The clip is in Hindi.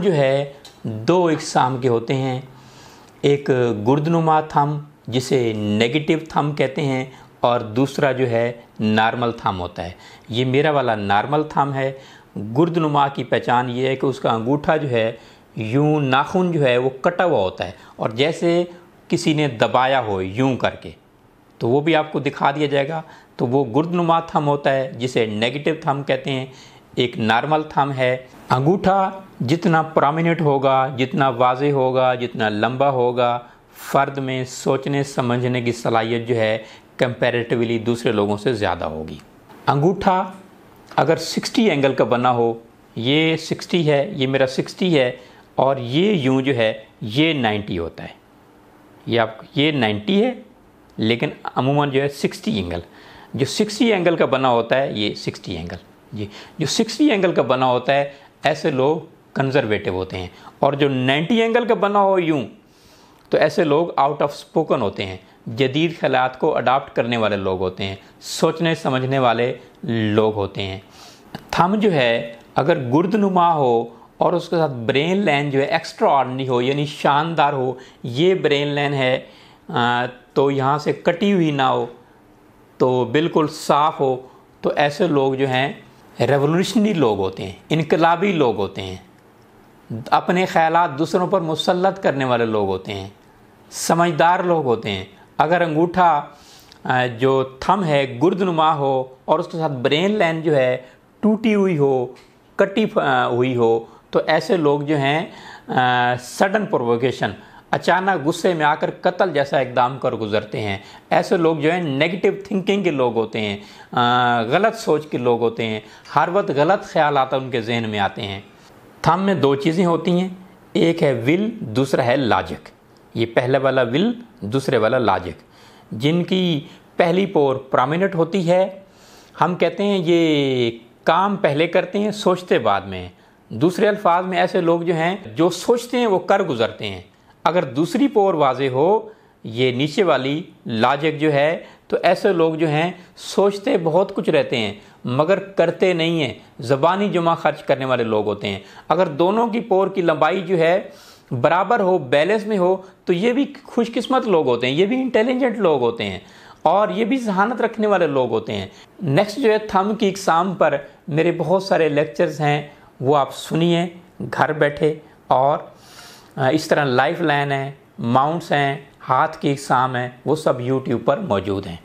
जो है दो इकसाम के होते हैं एक गुर्दनुमा थम जिसे नेगेटिव थम कहते हैं और दूसरा जो है नॉर्मल थम होता है ये मेरा वाला नॉर्मल थम है गुर्दनुमा की पहचान ये है कि उसका अंगूठा जो है यूं नाखून जो है वो कटा हुआ होता है और जैसे किसी ने दबाया हो यूं करके तो वो भी आपको दिखा दिया जाएगा तो वो गुर्दनुमा थम होता है जिसे नेगेटिव थम कहते हैं एक नॉर्मल थम है अंगूठा जितना प्रोमिनेंट होगा जितना वाज होगा जितना लंबा होगा फ़र्द में सोचने समझने की सलाहियत जो है कंपेरेटिवली दूसरे लोगों से ज़्यादा होगी अंगूठा अगर 60 एंगल का बना हो ये 60 है ये मेरा 60 है और ये यूं जो है ये 90 होता है ये आप ये 90 है लेकिन अमूमन जो है 60 एंगल जो 60 एंगल का बना होता है ये 60 एंगल जी जो सिक्सटी एंगल का बना होता है ऐसे लोग कंजर्वेटिव होते हैं और जो नाइन्टी एंगल का बना हो यूँ तो ऐसे लोग आउट ऑफ स्पोकन होते हैं जदीद ख्यालात को अडाप्ट करने वाले लोग होते हैं सोचने समझने वाले लोग होते हैं थम जो है अगर गुर्दनुमा हो और उसके साथ ब्रेन लाइन जो है एक्स्ट्रा ऑर्डनरी हो यानी शानदार हो ये ब्रेन लाइन है आ, तो यहाँ से कटी हुई ना हो तो बिल्कुल साफ़ हो तो ऐसे लोग जो हैं रेवोल्यूशनरी लोग होते हैं इनकलाबी लोग होते हैं अपने ख्याल दूसरों पर मुसलत करने वाले लोग होते हैं समझदार लोग होते हैं अगर अंगूठा जो थम है गुर्दनुमा हो और उसके साथ ब्रेन लाइन जो है टूटी हुई हो कटी हुई हो तो ऐसे लोग जो हैं सडन प्रोवोकेशन अचानक गुस्से में आकर कत्ल जैसा इकदाम कर गुजरते हैं ऐसे लोग जो है नेगेटिव थिंकिंग के लोग होते हैं गलत सोच के लोग होते हैं हर वक्त गलत ख्याल आता उनके जहन में आते हैं थम में दो चीज़ें होती हैं एक है विल दूसरा है लाजिक ये पहले वाला विल दूसरे वाला लाजिक जिनकी पहली पोर प्रामिनेट होती है हम कहते हैं ये काम पहले करते हैं सोचते बाद में दूसरे अल्फाज में ऐसे लोग जो हैं जो सोचते हैं वो कर गुजरते हैं अगर दूसरी पोर वाजे हो ये नीचे वाली लाजक जो है तो ऐसे लोग जो हैं सोचते बहुत कुछ रहते हैं मगर करते नहीं हैं ज़बानी जुमा खर्च करने वाले लोग होते हैं अगर दोनों की पोर की लंबाई जो है बराबर हो बैलेंस में हो तो ये भी खुशकिस्मत लोग होते हैं ये भी इंटेलिजेंट लोग होते हैं और ये भी जहानत रखने वाले लोग होते हैं नेक्स्ट जो है थम की इकसाम पर मेरे बहुत सारे लेक्चर्स हैं वो आप सुनिए घर बैठे और इस तरह लाइफ लाइन है माउंट्स हैं हाथ की शाम है वो सब यूट्यूब पर मौजूद हैं